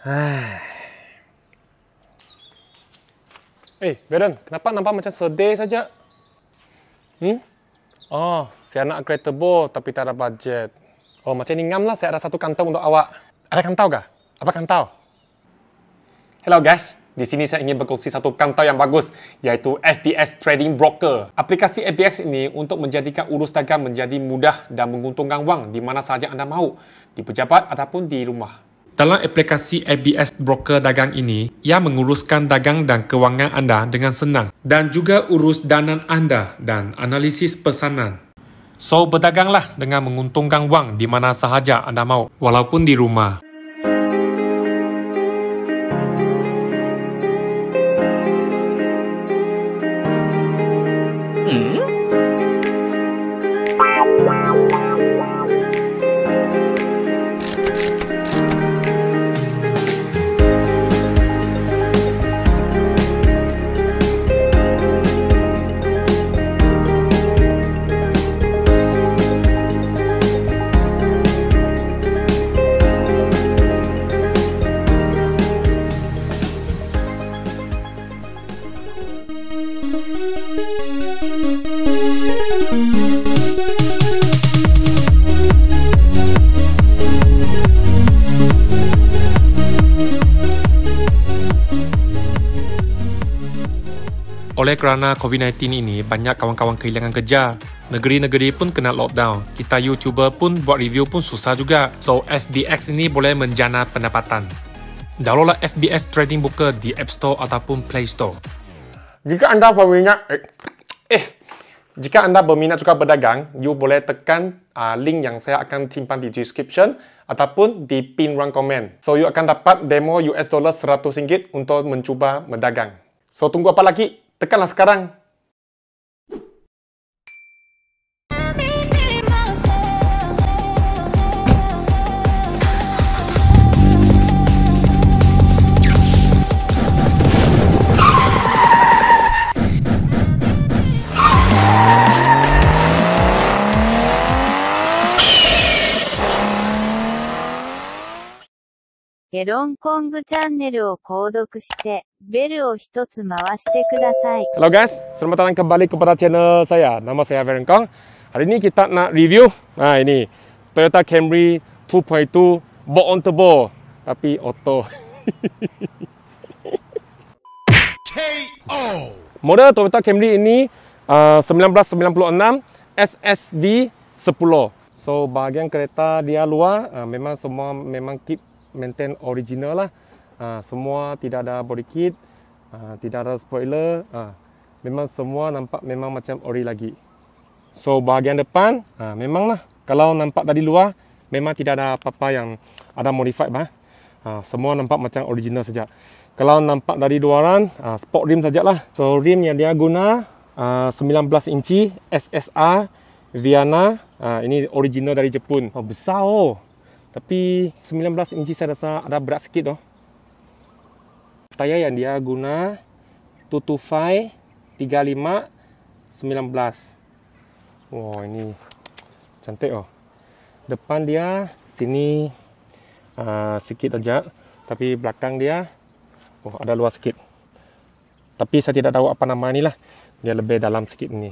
Hai. Eh, Baron, kenapa nampak macam sedih saja? Hmm? Oh, saya nak kereta bot tapi tak ada bajet. Oh, macam ni ngam lah saya ada satu kantong untuk awak. Ada kantau kah? Apa kantau? Hello guys, di sini saya ingin berkongsi satu kantor yang bagus iaitu FBS Trading Broker. Aplikasi FBS ini untuk menjadikan urus dagang menjadi mudah dan menguntungkan wang di mana sahaja anda mahu, di pejabat ataupun di rumah. Dalam aplikasi ABS Broker Dagang ini, ia menguruskan dagang dan kewangan anda dengan senang dan juga urus dana anda dan analisis pesanan. So, berdaganglah dengan menguntungkan wang di mana sahaja anda mahu, walaupun di rumah. Oleh kerana COVID-19 ini, banyak kawan-kawan kehilangan kerja. Negeri-negeri pun kena lockdown. Kita YouTuber pun buat review pun susah juga. So, FBX ini boleh menjana pendapatan. Downloadlah FBS Trading Booker di App Store ataupun Play Store. Jika anda berminat, eh, eh jika anda berminat juga berdagang, you boleh tekan uh, link yang saya akan simpan di description ataupun di pin run comment. So, you akan dapat demo US Dollar seratus ringgit untuk mencuba berdagang. So, tunggu apa lagi? Tekanlah sekarang. ゲロンコングチャンネルを購読して。Hello guys, selamat datang kembali kepada channel saya. Nama saya Veren Kong. Hari ini kita nak review. Nah ini Toyota Camry 2.2 bolt on turbo tapi auto. Model Toyota Camry ini 1996 SSV 10. So bahagian kereta dia luar ah, memang semua memang keep maintain original lah uh, semua tidak ada body kit, uh, tidak ada spoiler, uh, memang semua nampak memang macam ori lagi. So bahagian depan uh, memanglah kalau nampak dari luar memang tidak ada apa-apa yang ada modified bah. Uh, semua nampak macam original saja. Kalau nampak dari luaran, uh, spot rim lah. So rim yang dia guna uh, 19 inci SSR Viana. Uh, ini original dari Jepun. Oh, besar oh. Tapi 19 inci saya rasa ada berat sikit tu. Oh. Jaya yang dia guna 225-3519 Wow ini cantik oh Depan dia sini uh, sikit saja Tapi belakang dia oh ada luas sikit Tapi saya tidak tahu apa nama ni lah Dia lebih dalam sikit ni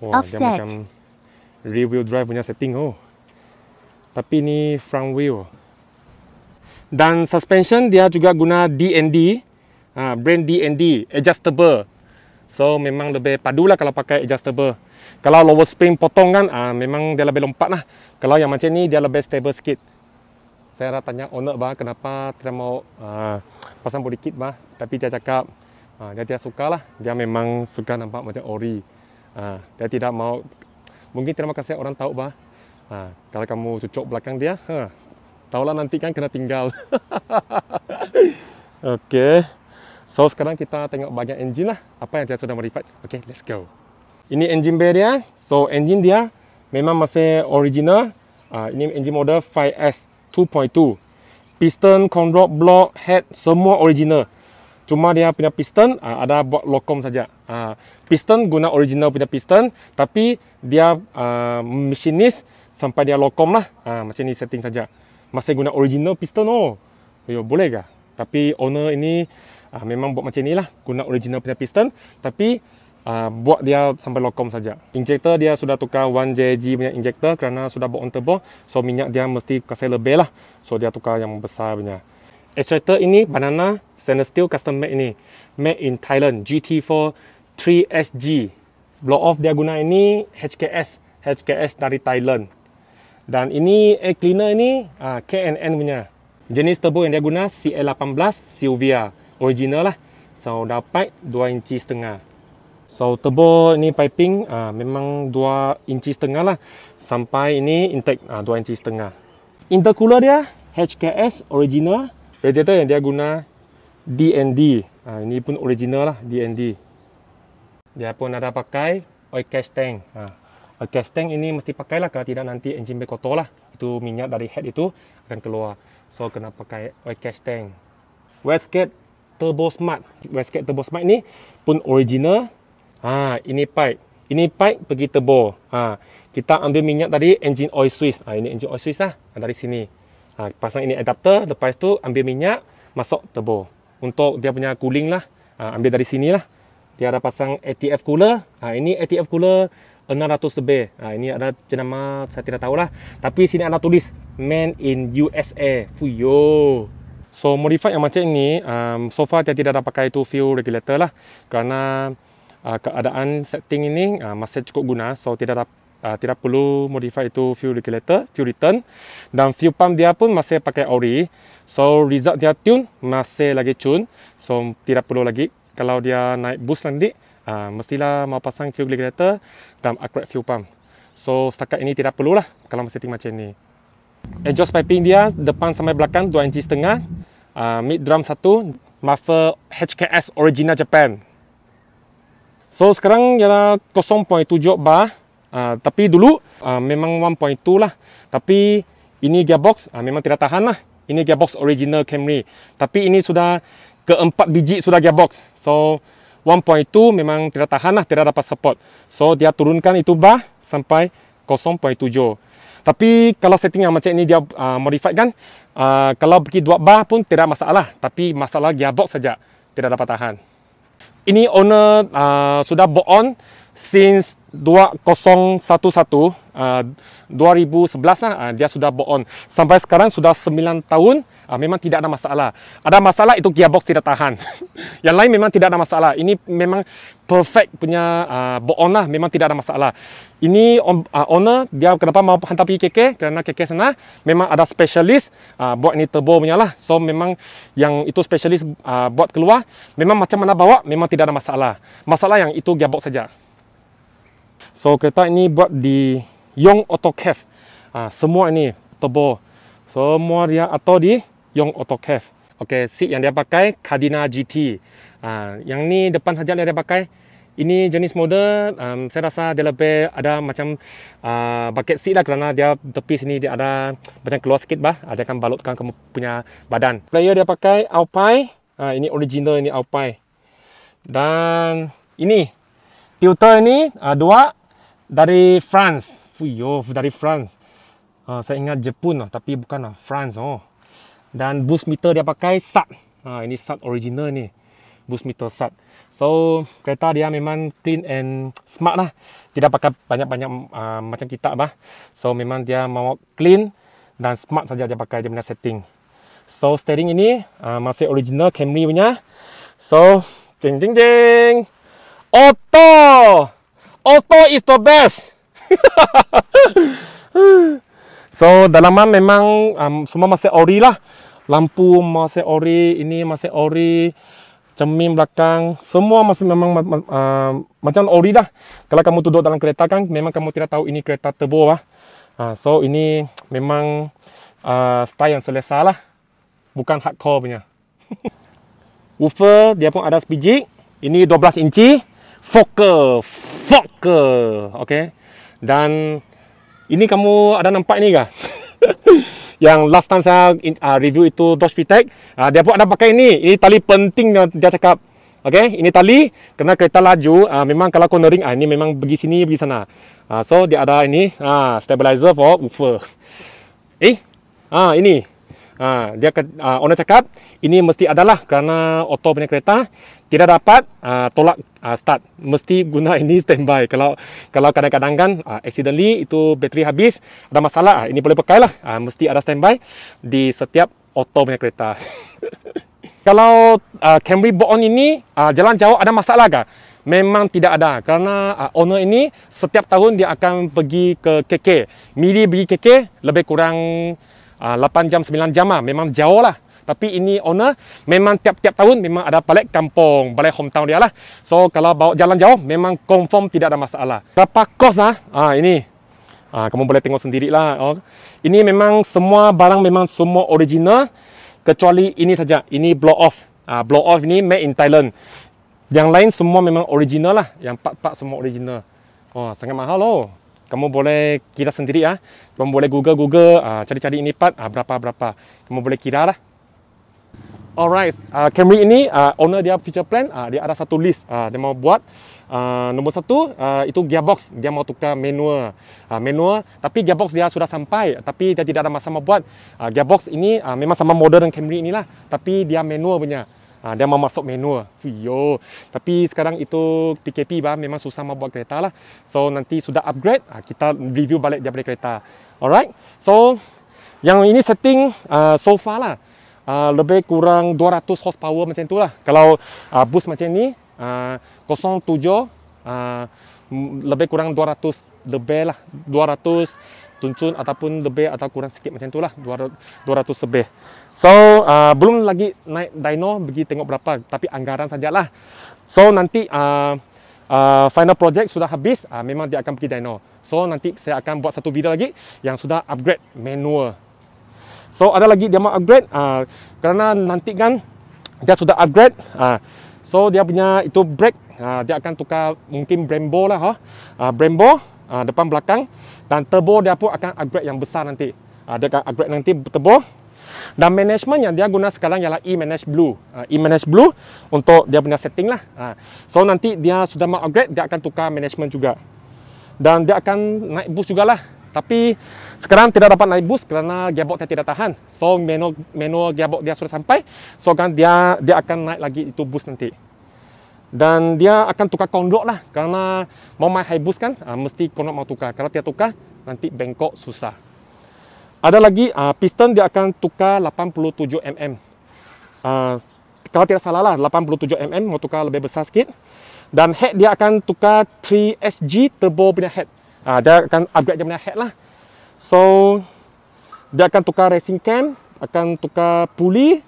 Wow Offset. dia macam rear wheel drive punya setting oh Tapi ni front wheel dan suspension dia juga guna DND uh, ha, brand DND adjustable so memang lebih padu lah kalau pakai adjustable kalau lower spring potong kan uh, memang dia lebih lompat lah kalau yang macam ni dia lebih stable sikit saya rasa tanya owner bah kenapa tidak mau uh, pasang body kit bah tapi dia cakap uh, dia, dia suka lah dia memang suka nampak macam ori uh, dia tidak mau mungkin terima kasih orang tahu bah Ha, kalau kamu cucuk belakang dia, ha, Taulah nanti kan kena tinggal. okay. So sekarang kita tengok banyak engine lah. Apa yang dia sudah modified. Okay, let's go. Ini engine bay dia. So engine dia memang masih original. Uh, ini engine model 5S 2.2. Piston, conrod, block, head semua original. Cuma dia punya piston uh, ada buat lokom saja. Uh, piston guna original punya piston. Tapi dia uh, machinist sampai dia lokom lah. Uh, macam ni setting saja masa guna original piston oh yo boleh ke tapi owner ini uh, memang buat macam ni lah, guna original punya piston tapi uh, buat dia sampai lokom saja injector dia sudah tukar 1JG punya injector kerana sudah buat on turbo so minyak dia mesti kasih lebih lah so dia tukar yang besar punya extractor ini banana stainless steel custom made ini made in Thailand GT4 3SG blow off dia guna ini HKS HKS dari Thailand dan ini air cleaner ini uh, ah, KNN punya. Jenis turbo yang dia guna CL18 Silvia original lah. So dapat 2 inci setengah. So turbo ini piping uh, memang 2 inci setengah lah sampai ini intake uh, ah, 2 inci setengah. Intercooler dia HKS original. Radiator yang dia guna D&D Uh, ini pun original lah D&D Dia pun ada pakai oil cash tank. Uh uh, gas tank ini mesti pakailah kalau tidak nanti engine bay kotor lah itu minyak dari head itu akan keluar so kena pakai oil eh, gas tank wastegate turbo smart wastegate turbo smart ni pun original ha, ini pipe ini pipe pergi turbo ha, kita ambil minyak tadi engine oil switch ha, ini engine oil switch lah ha, dari sini ha, pasang ini adapter lepas tu ambil minyak masuk turbo untuk dia punya cooling lah ha, ambil dari sini lah dia ada pasang ATF cooler ha, ini ATF cooler 600 lebih. Ha, ini ada jenama saya tidak tahu lah. Tapi sini ada tulis Man in USA. Fuyo. So modify yang macam ini, um, so far saya tidak ada pakai itu fuel regulator lah. Kerana uh, keadaan setting ini uh, masih cukup guna. So tidak ada Uh, tidak perlu modify itu fuel regulator, fuel return dan fuel pump dia pun masih pakai ori so result dia tune masih lagi tune so tidak perlu lagi kalau dia naik boost nanti uh, mestilah mau pasang fuel regulator dan accurate fuel pump. So setakat ini tidak perlu lah kalau tinggal macam ni. Exhaust piping dia depan sampai belakang 2 inci setengah. Uh, mid drum 1 muffler HKS original Japan. So sekarang ialah 0.7 bar. Uh, tapi dulu uh, memang 1.2 lah. Tapi ini gearbox uh, memang tidak tahan lah. Ini gearbox original Camry. Tapi ini sudah keempat biji sudah gearbox. So 1.2 memang tidak tahan lah, tidak dapat support. So dia turunkan itu bah sampai 0.7. Tapi kalau setting yang macam ini dia uh, ah, modified kan, uh, ah, kalau pergi 2 bah pun tidak masalah. Tapi masalah dia gearbox saja, tidak dapat tahan. Ini owner uh, sudah bought on since 2011, uh, 2011 lah, uh, dia sudah bought on. Sampai sekarang sudah 9 tahun. Uh, memang tidak ada masalah. Ada masalah itu gearbox tidak tahan. yang lain memang tidak ada masalah. Ini memang perfect punya uh, ah, boon lah. Memang tidak ada masalah. Ini uh, owner dia kenapa mau hantar pergi KK? Kerana KK sana memang ada specialist uh, buat ini turbo punya lah. So memang yang itu specialist uh, buat keluar. Memang macam mana bawa memang tidak ada masalah. Masalah yang itu gearbox saja. So kereta ini buat di Yong Auto Cafe. Uh, semua ini turbo. Semua dia atau di Yong yang AutoCAD. Okey, seat yang dia pakai Cardina GT. Uh, ah, yang ni depan saja dia pakai. Ini jenis model um, saya rasa dia lebih ada macam uh, bucket seat lah kerana dia tepi sini dia ada macam keluar sikit bah. Uh, dia akan balutkan kamu punya badan. Player dia pakai Alpine. Uh, ini original ini Alpine. Dan ini filter ini uh, dua dari France. Fuyo dari France. Uh, saya ingat Jepun lah tapi bukan lah France oh dan boost meter dia pakai SAT ha, ini SAT original ni boost meter SAT so kereta dia memang clean and smart lah tidak pakai banyak-banyak uh, macam kita bah so memang dia mau clean dan smart saja dia pakai dia punya setting so steering ini uh, masih original Camry punya so jing jing jing auto auto is the best so dalaman memang um, semua masih ori lah lampu masih ori, ini masih ori, cermin belakang, semua masih memang uh, macam ori dah. Kalau kamu duduk dalam kereta kan, memang kamu tidak tahu ini kereta turbo lah. Uh, so, ini memang uh, style yang selesa lah. Bukan hardcore punya. Woofer, dia pun ada spijik. Ini 12 inci. Fokker. Fokker. Okay. Dan, ini kamu ada nampak ni kah? yang last time saya in, uh, review itu Dodge VTEC uh, ah, dia pun ada pakai ini ini tali penting yang dia cakap Okay, ini tali kerana kereta laju uh, memang kalau cornering uh, ini memang pergi sini pergi sana uh, so dia ada ini uh, stabilizer for woofer eh uh, ini Ha, dia ke, ha, owner cakap ini mesti adalah kerana auto punya kereta tidak dapat ha, tolak ha, start mesti guna ini standby kalau kalau kadang-kadang kan ha, accidentally itu bateri habis ada masalah ha, ini boleh pakai lah ha, mesti ada standby di setiap auto punya kereta kalau ha, Camry Bone ini ha, jalan jauh ada masalah ke memang tidak ada kerana uh, owner ini setiap tahun dia akan pergi ke KK. Miri pergi KK lebih kurang 8 ah, jam, 9 jam lah. Memang jauh lah. Tapi ini owner memang tiap-tiap tahun memang ada balik kampung, balik hometown dia lah. So kalau bawa jalan jauh memang confirm tidak ada masalah. Berapa kos ah? Ah ini. Ah kamu boleh tengok sendiri lah. Oh. Ini memang semua barang memang semua original kecuali ini saja. Ini blow off. Ah blow off ini made in Thailand. Yang lain semua memang original lah. Yang part-part semua original. Oh sangat mahal loh kamu boleh kira sendiri ah. Kamu boleh google google uh, cari-cari ini part uh, berapa berapa. Kamu boleh kira lah. Alright, uh, Camry ini uh, owner dia future plan uh, dia ada satu list uh, dia mau buat uh, nombor satu uh, itu gearbox dia mau tukar manual uh, manual tapi gearbox dia sudah sampai tapi dia tidak ada masa membuat uh, gearbox ini uh, memang sama model dengan Camry inilah tapi dia manual punya. Ha, dia memang masuk manual. Fuyo. Tapi sekarang itu PKP bah, memang susah nak buat kereta lah. So nanti sudah upgrade, ha, kita review balik dia balik kereta. Alright. So yang ini setting uh, so far lah. Uh, lebih kurang 200 horsepower macam tu lah. Kalau uh, bus macam ni, uh, 07, uh, lebih kurang 200 lebih lah. 200 tuncun ataupun lebih atau kurang sikit macam tu lah. 200, 200 lebih. So, uh, belum lagi naik dino pergi tengok berapa. Tapi anggaran sajalah. So, nanti uh, uh, final project sudah habis, uh, memang dia akan pergi dino. So, nanti saya akan buat satu video lagi yang sudah upgrade manual. So, ada lagi dia mau upgrade. Uh, kerana nanti kan dia sudah upgrade. Uh, so, dia punya itu brake. Uh, dia akan tukar mungkin Brembo lah. Huh? Uh, Brembo uh, depan belakang. Dan turbo dia pun akan upgrade yang besar nanti. Uh, dia akan upgrade nanti turbo. Turbo. Dan management yang dia guna sekarang ialah e eManage Blue. Uh, eManage Blue untuk dia punya setting lah. Uh, so nanti dia sudah mau upgrade, dia akan tukar management juga. Dan dia akan naik bus juga lah. Tapi sekarang tidak dapat naik bus kerana gearbox dia tidak tahan. So manual, manual gearbox dia sudah sampai. So kan dia dia akan naik lagi itu bus nanti. Dan dia akan tukar kondok lah. Kerana mau main high bus kan, uh, mesti kondok mau tukar. Kalau tidak tukar, nanti bengkok susah. Ada lagi uh, piston dia akan tukar 87 mm. Uh, kalau tidak salah lah 87 mm mau tukar lebih besar sikit. Dan head dia akan tukar 3SG turbo punya head. Uh, dia akan upgrade dia punya head lah. So dia akan tukar racing cam, akan tukar pulley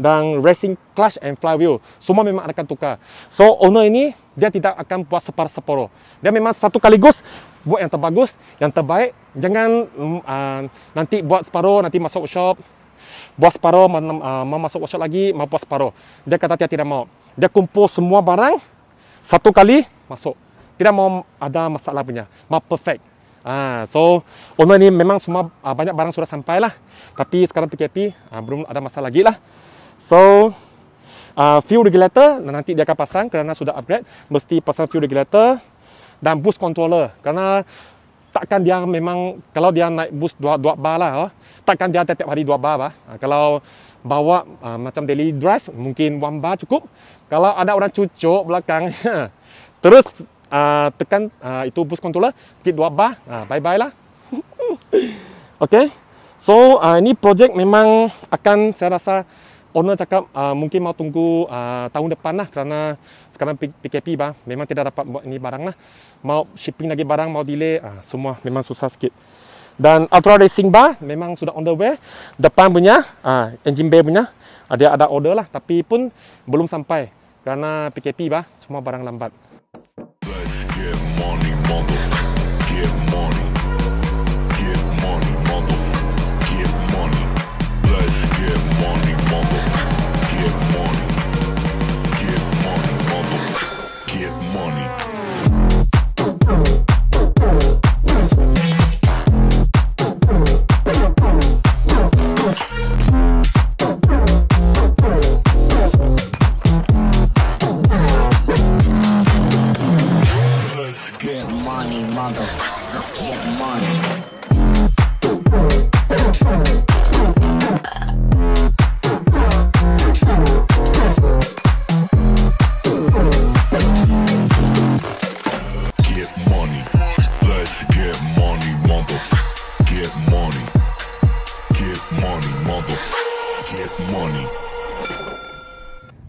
dan racing clutch and flywheel. Semua memang akan tukar. So owner ini dia tidak akan buat separuh-separuh. Dia memang satu kaligus buat yang terbagus, yang terbaik. Jangan uh, nanti buat separuh, nanti masuk workshop. Buat separuh, ah, mau uh, masuk workshop lagi, mau buat separuh. Dia kata dia tidak mau. Dia kumpul semua barang, satu kali masuk. Tidak mau ada masalah punya. Mau perfect. Ah, so, owner ni memang semua uh, banyak barang sudah sampai lah. Tapi sekarang PKP, uh, belum ada masalah lagi lah. So, uh, fuel regulator, nanti dia akan pasang kerana sudah upgrade. Mesti pasang fuel regulator dan bus controller kerana takkan dia memang kalau dia naik bus dua dua bar lah oh, takkan dia tetap hari dua bar lah. kalau bawa uh, macam daily drive mungkin one bar cukup kalau ada orang cucuk belakang terus uh, tekan uh, itu bus controller kita dua bar uh, bye bye lah Okay, so uh, ini projek memang akan saya rasa owner cakap uh, mungkin mau tunggu uh, tahun depan lah kerana sekarang PKP bah, memang tidak dapat buat ni barang lah mau shipping lagi barang mau delay ah, semua memang susah sikit dan Ultra Racing Bar memang sudah on the way depan punya ah, engine bay punya ada ah, ada order lah tapi pun belum sampai kerana PKP bah, semua barang lambat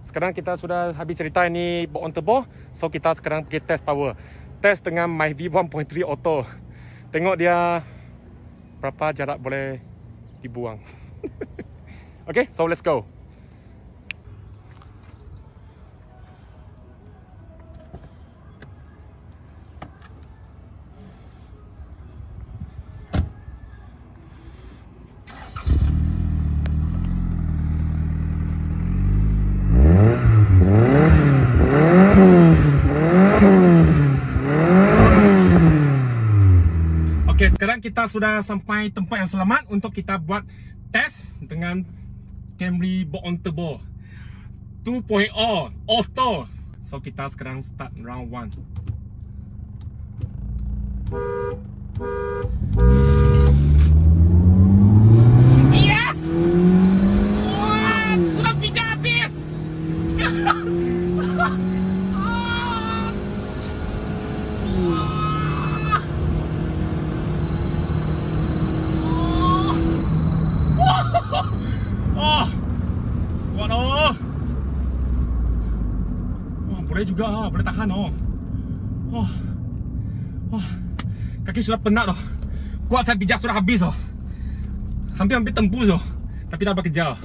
sekarang kita sudah habis cerita ini on turbo so kita sekarang pergi test power test dengan my V1.3 auto tengok dia berapa jarak boleh dibuang Okay, so let's go Okey, sekarang kita sudah sampai tempat yang selamat untuk kita buat test dengan Camry Born Turbo 2.0 auto. So kita sekarang start round 1. Yes! boleh juga ha. Ah, boleh tahan oh. Oh. Oh. Kaki sudah penat oh. Kuat saya pijak sudah habis oh. Hampir-hampir tembus oh. Tapi tak bekerja oh.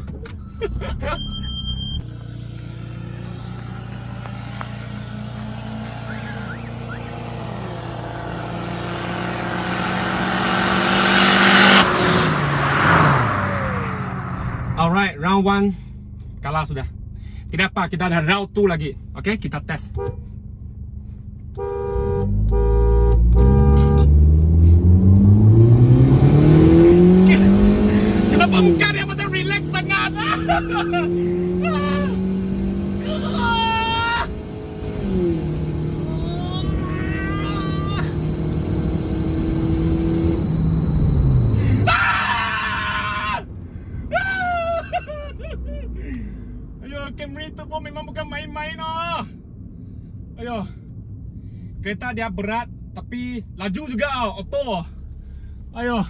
Alright, round one, Kalah sudah Kenapa kita ada raw tu lagi? okay kita test. Kenapa muka dia macam relax sangat? itu pun memang bukan main-main ah. Ayo. Kereta dia berat tapi laju juga ah, auto. Ayo.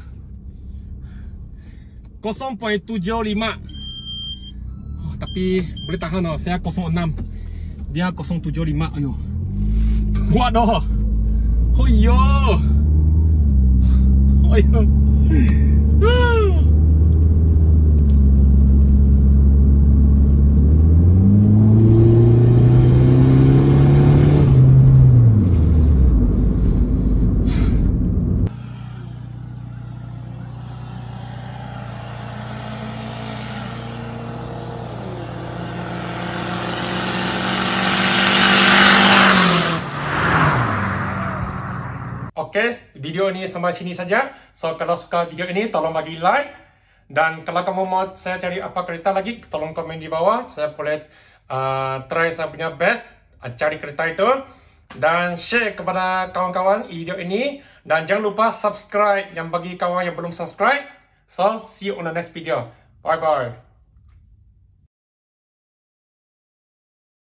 0.75 oh, Tapi boleh tahan lah, saya 0.6 Dia 0.75 ayo Kuat dah Oh iya Oh iya Okey, video ini sampai sini saja. So, kalau suka video ini, tolong bagi like. Dan kalau kamu mahu saya cari apa kereta lagi, tolong komen di bawah. Saya boleh uh, try saya punya best uh, cari kereta itu. Dan share kepada kawan-kawan video ini. Dan jangan lupa subscribe yang bagi kawan yang belum subscribe. So, see you on the next video. Bye-bye.